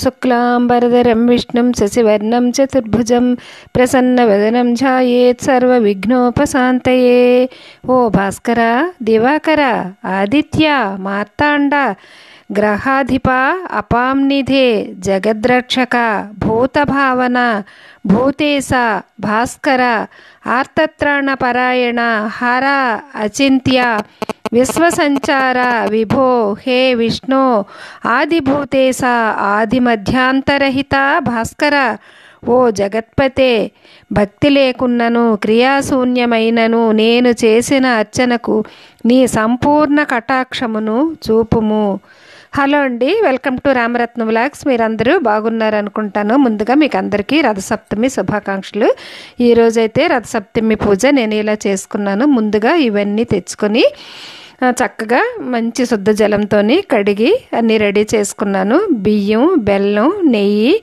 शुक्लां विष्णुं शशिवर्णं चतुर्भुजं प्रसन्नवदनं जायेत् सर्वविघ्नोपशान्तये ओ भास्कर दिवाकर आदित्या मार्ताण्ड గ్రహాధిప అపాంనిధే జగద్రక్షక భూతభావన భూతేశ భాస్కర ఆర్తత్రాణపరాయణ హర అచింత్య విశ్వసంచార విభో హే విష్ణు ఆదిభూతేశ ఆదిమధ్యాంతరహిత భాస్కర ఓ జగత్పతే భక్తి లేకున్నను క్రియాశూన్యమైనను నేను చేసిన అర్చనకు నీ సంపూర్ణ కటాక్షమును చూపుము హలో అండి వెల్కమ్ టు రామరత్న వ్లాగ్స్ మీరందరూ బాగున్నారనుకుంటాను ముందుగా మీకు అందరికీ రథసప్తమి శుభాకాంక్షలు ఈరోజైతే రథసప్తమి పూజ నేను ఇలా చేసుకున్నాను ముందుగా ఇవన్నీ తెచ్చుకొని చక్కగా మంచి శుద్ధ జలంతో కడిగి అన్నీ రెడీ చేసుకున్నాను బియ్యం బెల్లం నెయ్యి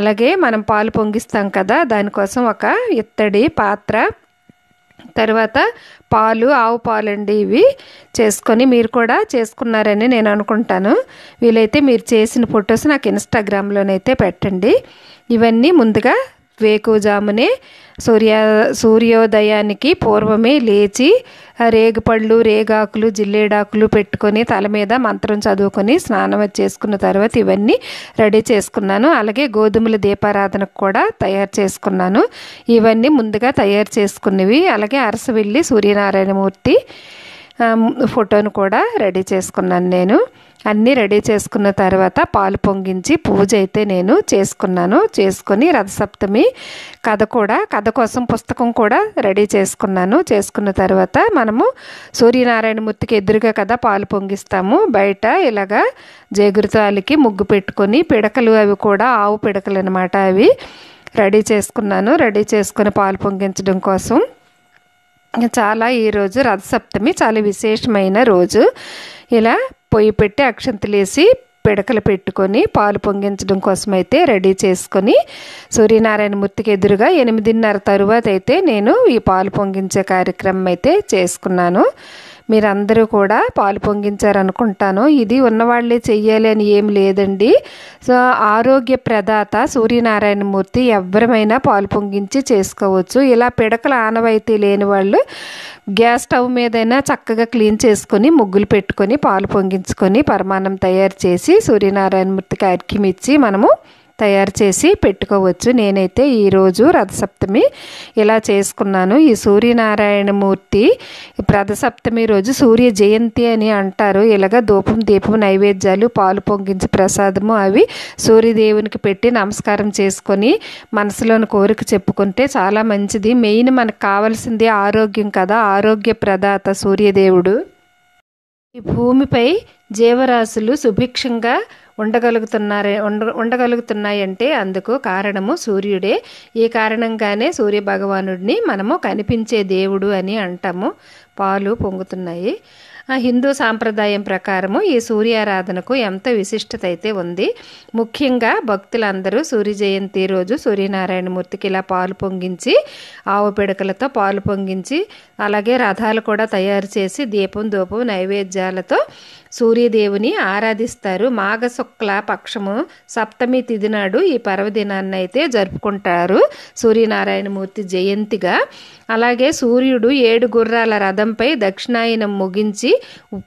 అలాగే మనం పాలు పొంగిస్తాం కదా దానికోసం ఒక ఇత్తడి పాత్ర తర్వాత పాలు ఆవు పాలండి ఇవి చేసుకొని మీరు కూడా చేసుకున్నారని నేను అనుకుంటాను వీలైతే మీరు చేసిన ఫొటోస్ నాకు ఇన్స్టాగ్రామ్లోనైతే పెట్టండి ఇవన్నీ ముందుగా వేకుజామునే సూర్య సూర్యోదయానికి పూర్వమే లేచి రేగుపళ్ళు రేగాకులు జిల్లేడాకులు పెట్టుకొని తల మీద మంత్రం చదువుకొని స్నానం చేసుకున్న తర్వాత ఇవన్నీ రెడీ చేసుకున్నాను అలాగే గోధుమల దీపారాధనకు కూడా తయారు చేసుకున్నాను ఇవన్నీ ముందుగా తయారు చేసుకున్నవి అలాగే అరసవెల్లి సూర్యనారాయణమూర్తి ఫోటోను కూడా రెడీ చేసుకున్నాను నేను అన్నీ రెడీ చేసుకున్న తర్వాత పాలు పొంగించి పూజ అయితే నేను చేసుకున్నాను చేసుకుని రథసప్తమి కథ కూడా కథ కోసం పుస్తకం కూడా రెడీ చేసుకున్నాను చేసుకున్న తర్వాత మనము సూర్యనారాయణమూర్తికి ఎదురుగా కదా పాలు పొంగిస్తాము బయట ఇలాగా జేగురుతాలకి ముగ్గు పెట్టుకొని పిడకలు అవి కూడా ఆవు పిడకలు అనమాట అవి రెడీ చేసుకున్నాను రెడీ చేసుకుని పాలు పొంగించడం కోసం చాలా ఈరోజు రథసప్తమి చాలా విశేషమైన రోజు ఇలా పొయ్యి పెట్టి అక్షంతలేసి పిడకలు పెట్టుకొని పాలు పొంగించడం కోసం అయితే రెడీ చేసుకొని సూర్యనారాయణమూర్తికి ఎదురుగా ఎనిమిదిన్నర తరువాత అయితే నేను ఈ పాలు పొంగించే కార్యక్రమం అయితే చేసుకున్నాను మీరందరూ కూడా పాలు పొంగించారనుకుంటాను ఇది ఉన్నవాళ్ళే చెయ్యాలి అని ఏం లేదండి సో ఆరోగ్య ప్రదాత సూర్యనారాయణమూర్తి ఎవరమైనా పాలు పొంగించి చేసుకోవచ్చు ఇలా పిడకలు ఆనవాయితీ లేని వాళ్ళు గ్యాస్ స్టవ్ మీదైనా చక్కగా క్లీన్ చేసుకొని ముగ్గులు పెట్టుకొని పాలు పొంగించుకొని పరమాన్నం తయారు చేసి సూర్యనారాయణమూర్తికి అర్ఘ్యం మనము తయారు చేసి పెట్టుకోవచ్చు నేనైతే ఈరోజు రథసప్తమి ఇలా చేసుకున్నాను ఈ సూర్యనారాయణమూర్తి రథసప్తమి రోజు సూర్య జయంతి అని అంటారు ఇలాగ ధూపం దీపం నైవేద్యాలు పాలు పొంగించి ప్రసాదము అవి సూర్యదేవునికి పెట్టి నమస్కారం చేసుకొని మనసులోని కోరిక చెప్పుకుంటే చాలా మంచిది మెయిన్ మనకు కావాల్సింది ఆరోగ్యం కదా ఆరోగ్య ప్రదాత సూర్యదేవుడు ఈ భూమిపై జీవరాశులు సుభిక్షంగా ఉండగలుగుతున్నారే ఉండ ఉండగలుగుతున్నాయంటే అందుకు కారణము సూర్యుడే ఈ కారణంగానే సూర్య భగవానుడిని మనము కనిపించే దేవుడు అని అంటాము పాలు పొంగుతున్నాయి హిందూ సాంప్రదాయం ప్రకారము ఈ సూర్యారాధనకు ఎంత విశిష్టత అయితే ఉంది ముఖ్యంగా భక్తులందరూ సూర్య జయంతి రోజు సూర్యనారాయణమూర్తికి ఇలా పాలు పొంగించి ఆవు పిడకలతో పాలు పొంగించి అలాగే రథాలు కూడా తయారు చేసి దీపం దూపం నైవేద్యాలతో సూర్యదేవుని ఆరాధిస్తారు మాఘశుక్ల పక్షము సప్తమి తిది నాడు ఈ పర్వదినాన్ని అయితే జరుపుకుంటారు సూర్యనారాయణమూర్తి జయంతిగా అలాగే సూర్యుడు ఏడు గుర్రాల రథంపై దక్షిణాయనం ముగించి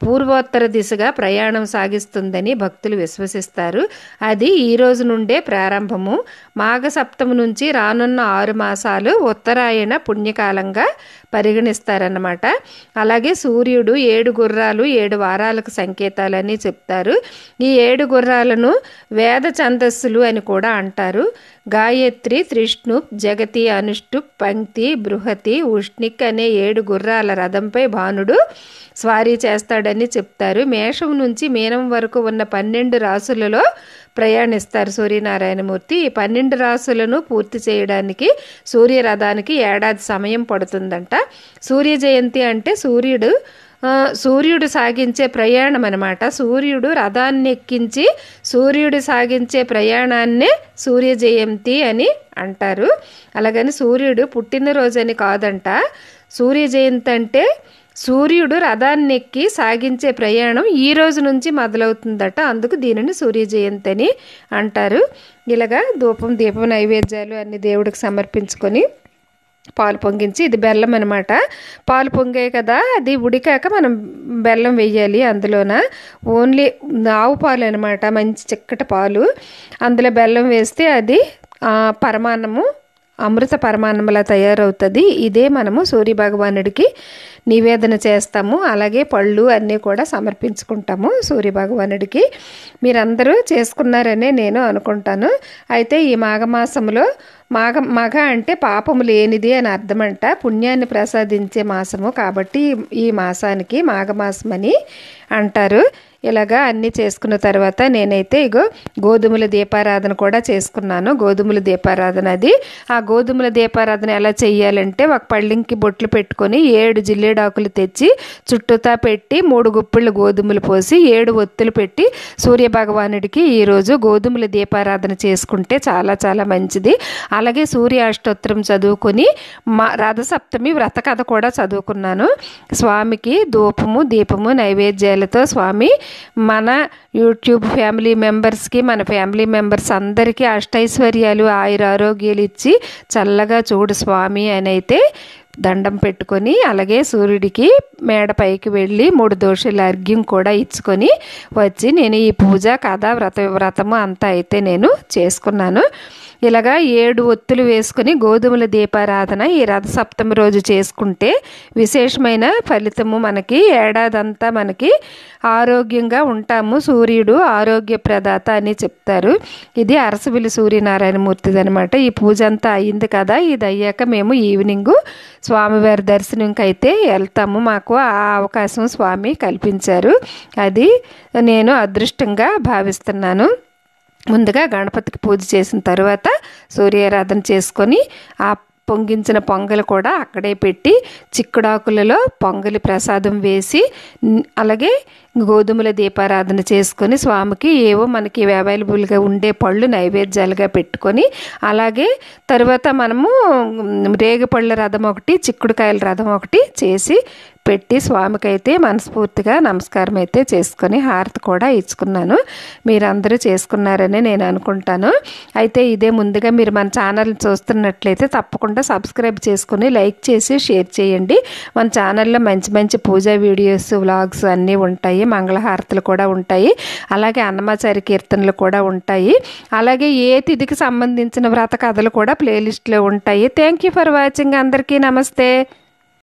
పూర్వోత్తర దిశగా ప్రయాణం సాగిస్తుందని భక్తులు విశ్వసిస్తారు అది ఈ రోజు నుండే ప్రారంభము మాఘ నుంచి రానున్న ఆరు మాసాలు ఉత్తరాయణ పుణ్యకాలంగా పరిగణిస్తారన్నమాట అలాగే సూర్యుడు ఏడు గుర్రాలు ఏడు వారాలకు సంకేతాలని చెప్తారు ఈ ఏడు గుర్రాలను వేద ఛందస్సులు అని కూడా అంటారు గాయత్రి త్రిష్ణు జగతి అనుష్టు పంక్తి బృహతి ఉష్ణిక్ అనే ఏడు గుర్రాల రథంపై భానుడు స్వారీ చేస్తాడని చెప్తారు మేషం నుంచి మీనం వరకు ఉన్న పన్నెండు రాసులలో ప్రయాణిస్తారు సూర్యనారాయణమూర్తి ఈ పన్నెండు రాసులను పూర్తి చేయడానికి సూర్యరథానికి ఏడాది సమయం పడుతుందంట సూర్య జయంతి అంటే సూర్యుడు సూర్యుడు సాగించే ప్రయాణం అనమాట సూర్యుడు రథాన్ని ఎక్కించి సూర్యుడు సాగించే ప్రయాణాన్నే సూర్య జయంతి అని అంటారు అలాగని సూర్యుడు పుట్టినరోజని కాదంట సూర్య జయంతి అంటే సూర్యుడు రథాన్ని ఎక్కి సాగించే ప్రయాణం ఈ రోజు నుంచి మొదలవుతుందట అందుకు దీనిని సూర్య జయంతి అని అంటారు ఇలాగా ధూపం దీపం నైవేద్యాలు అన్ని దేవుడికి సమర్పించుకొని పాలు పొంగించి ఇది బెల్లం అనమాట పాలు పొంగాయి కదా అది ఉడికాక మనం బెల్లం వేయాలి అందులోన ఓన్లీ ఆవు పాలు అనమాట మంచి చిక్కటి పాలు అందులో బెల్లం వేస్తే అది పరమాన్నము అమృత పరమాన్నములా తయారవుతుంది ఇదే మనము సూర్య భగవానుడికి నివేదన చేస్తాము అలాగే పళ్ళు అన్నీ కూడా సమర్పించుకుంటాము సూర్య భగవానుడికి మీరందరూ చేసుకున్నారనే నేను అనుకుంటాను అయితే ఈ మాఘమాసంలో మగ మగ అంటే పాపము లేనిది అని అర్థమంట పుణ్యాన్ని ప్రసాదించే మాసము కాబట్టి ఈ మాసానికి మాఘమాసం అని అంటారు ఇలాగా అన్నీ చేసుకున్న తర్వాత నేనైతే ఇగో గోధుమల దీపారాధన కూడా చేసుకున్నాను గోధుమల దీపారాధన అది ఆ గోధుమల దీపారాధన ఎలా చేయాలంటే ఒక పళ్ళింకి బొట్లు పెట్టుకొని ఏడు జిల్లేడాకులు తెచ్చి చుట్టూతా పెట్టి మూడు గుప్పిళ్ళు గోధుమలు పోసి ఏడు ఒత్తులు పెట్టి సూర్య భగవానుడికి ఈరోజు గోధుమల దీపారాధన చేసుకుంటే చాలా చాలా మంచిది అలాగే సూర్య అష్టోత్తరం చదువుకొని మా రథసప్తమి వ్రత కథ కూడా చదువుకున్నాను స్వామికి ధూపము దీపము నైవేద్యాలతో స్వామి మన యూట్యూబ్ ఫ్యామిలీ మెంబర్స్కి మన ఫ్యామిలీ మెంబర్స్ అందరికీ అష్టైశ్వర్యాలు ఆయుర ఆరోగ్యాలు ఇచ్చి చల్లగా చూడు స్వామి అని అయితే దండం పెట్టుకొని అలాగే సూర్యుడికి మేడ పైకి వెళ్ళి మూడు దోషుల అర్ఘ్యం కూడా ఇచ్చుకొని వచ్చి నేను ఈ పూజ కథ వ్రత వ్రతము అంతా అయితే నేను చేసుకున్నాను ఇలాగా ఏడు ఒత్తులు వేసుకుని గోధుమల దీపారాధన ఈ రథ సప్తమి రోజు చేసుకుంటే విశేషమైన ఫలితము మనకి ఏడాదంతా మనకి ఆరోగ్యంగా ఉంటాము సూర్యుడు ఆరోగ్య ప్రదాత అని చెప్తారు ఇది అరసవిల్లి సూర్యనారాయణమూర్తిది అనమాట ఈ పూజ అంతా అయింది కదా ఇది అయ్యాక మేము ఈవినింగ్ స్వామివారి దర్శనంకి అయితే వెళ్తాము మాకు ఆ అవకాశం స్వామి కల్పించారు అది నేను అదృష్టంగా భావిస్తున్నాను ముందుగా గణపతికి పూజ చేసిన తర్వాత సూర్యారాధన చేసుకొని ఆ పొంగించిన పొంగలు కూడా అక్కడే పెట్టి చిక్కుడాకులలో పొంగలి ప్రసాదం వేసి అలాగే గోధుమల దీపారాధన చేసుకొని స్వామికి ఏవో మనకి అవైలబుల్గా ఉండే పళ్ళు నైవేద్యాలుగా పెట్టుకొని అలాగే తర్వాత మనము రేగి పళ్ళ రథం ఒకటి చిక్కుడుకాయల రథం ఒకటి చేసి పెట్టి స్వామికైతే మనస్ఫూర్తిగా నమస్కారం అయితే చేసుకొని హారతి కూడా ఇచ్చుకున్నాను మీరందరూ చేసుకున్నారని నేను అనుకుంటాను అయితే ఇదే ముందుగా మీరు మన ఛానల్ చూస్తున్నట్లయితే తప్పకుండా సబ్స్క్రైబ్ చేసుకుని లైక్ చేసి షేర్ చేయండి మన ఛానల్లో మంచి మంచి పూజా వీడియోస్ వ్లాగ్స్ అన్నీ ఉంటాయి మంగళహారతులు కూడా ఉంటాయి అలాగే అన్నమాచారి కీర్తనలు కూడా ఉంటాయి అలాగే ఏ తిథికి సంబంధించిన వ్రత కథలు కూడా ప్లేలిస్ట్లో ఉంటాయి థ్యాంక్ యూ ఫర్ వాచింగ్ అందరికీ నమస్తే